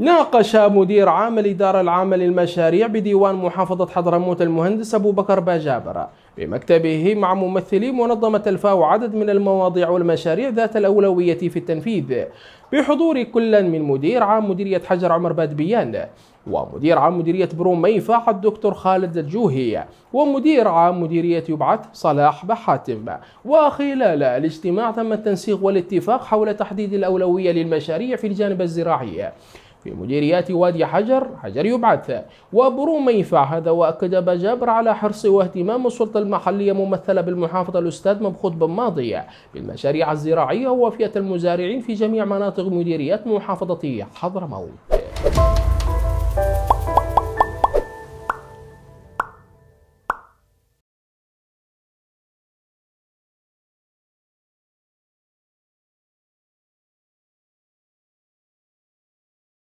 ناقش مدير عام الإدارة العامة للمشاريع بديوان محافظة حضرموت المهندس أبو بكر باجابر بمكتبه مع ممثلي منظمة الفاو عدد من المواضيع والمشاريع ذات الأولوية في التنفيذ بحضور كل من مدير عام مديرية حجر عمر بادبيان ومدير عام مديرية بروميفا الدكتور خالد الجوهي ومدير عام مديرية يبعث صلاح بحاتم وخلال الاجتماع تم التنسيق والاتفاق حول تحديد الأولوية للمشاريع في الجانب الزراعي في مديريات وادي حجر حجر يبعث وبروميفا هذا وأكد بجابر على حرص واهتمام السلطة المحلية ممثلة بالمحافظة الأستاذ مبخوت بن ماضي بالمشاريع الزراعية ووفية المزارعين في جميع مناطق مديريات محافظة حضرموت